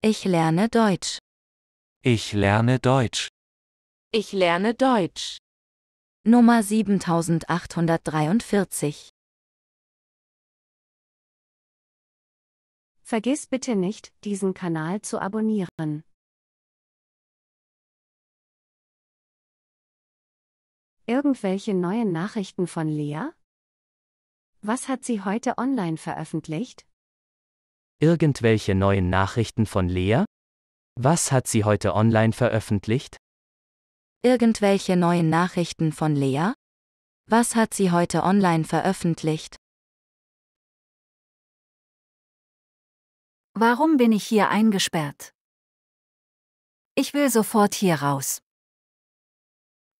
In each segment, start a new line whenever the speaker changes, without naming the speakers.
Ich lerne Deutsch. Ich lerne Deutsch. Ich lerne Deutsch. Nummer 7843. Vergiss bitte nicht, diesen Kanal zu abonnieren. Irgendwelche neuen Nachrichten von Lea? Was hat sie heute online veröffentlicht? Irgendwelche neuen Nachrichten von Lea? Was hat sie heute online veröffentlicht? Irgendwelche neuen Nachrichten von Lea? Was hat sie heute online veröffentlicht? Warum bin ich hier eingesperrt? Ich will sofort hier raus.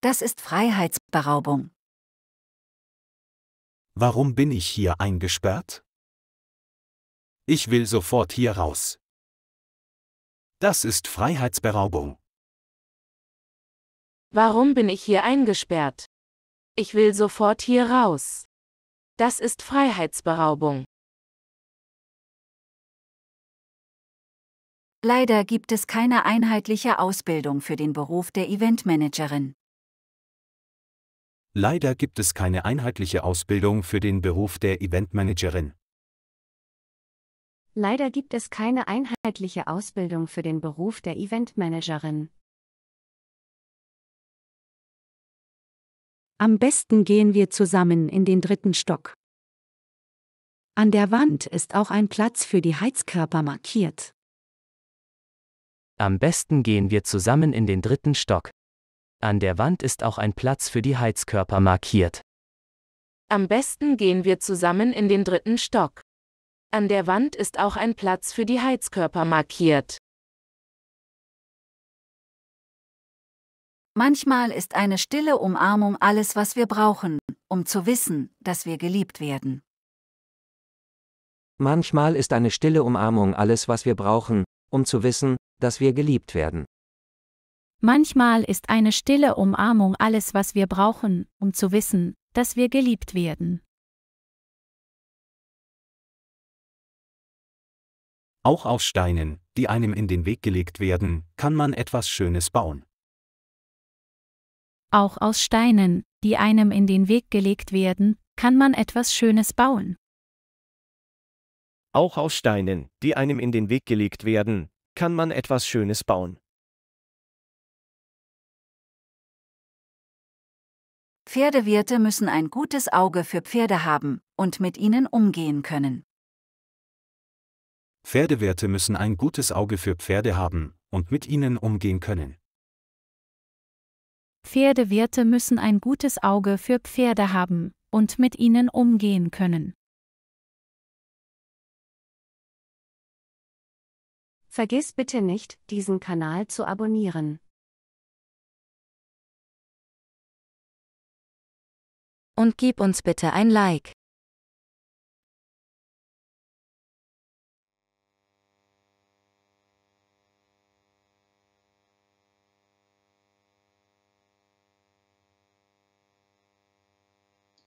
Das ist Freiheitsberaubung. Warum bin ich hier eingesperrt? Ich will sofort hier raus. Das ist Freiheitsberaubung. Warum bin ich hier eingesperrt? Ich will sofort hier raus. Das ist Freiheitsberaubung. Leider gibt es keine einheitliche Ausbildung für den Beruf der Eventmanagerin. Leider gibt es keine einheitliche Ausbildung für den Beruf der Eventmanagerin. Leider gibt es keine einheitliche Ausbildung für den Beruf der Eventmanagerin. Am besten gehen wir zusammen in den dritten Stock. An der Wand ist auch ein Platz für die Heizkörper markiert. Am besten gehen wir zusammen in den dritten Stock. An der Wand ist auch ein Platz für die Heizkörper markiert. Am besten gehen wir zusammen in den dritten Stock. An der Wand ist auch ein Platz für die Heizkörper markiert. Manchmal ist eine stille Umarmung alles, was wir brauchen, um zu wissen, dass wir geliebt werden. Manchmal ist eine stille Umarmung alles, was wir brauchen, um zu wissen, dass wir geliebt werden. Manchmal ist eine stille Umarmung alles, was wir brauchen, um zu wissen, dass wir geliebt werden. Auch aus Steinen, die einem in den Weg gelegt werden, kann man etwas Schönes bauen. Auch aus Steinen, die einem in den Weg gelegt werden, kann man etwas Schönes bauen. Auch aus Steinen, die einem in den Weg gelegt werden, kann man etwas Schönes bauen. Pferdewirte müssen ein gutes Auge für Pferde haben und mit ihnen umgehen können. Pferdewerte müssen ein gutes Auge für Pferde haben und mit ihnen umgehen können. Pferdewirte müssen ein gutes Auge für Pferde haben und mit ihnen umgehen können. Vergiss bitte nicht, diesen Kanal zu abonnieren. Und gib uns bitte ein Like.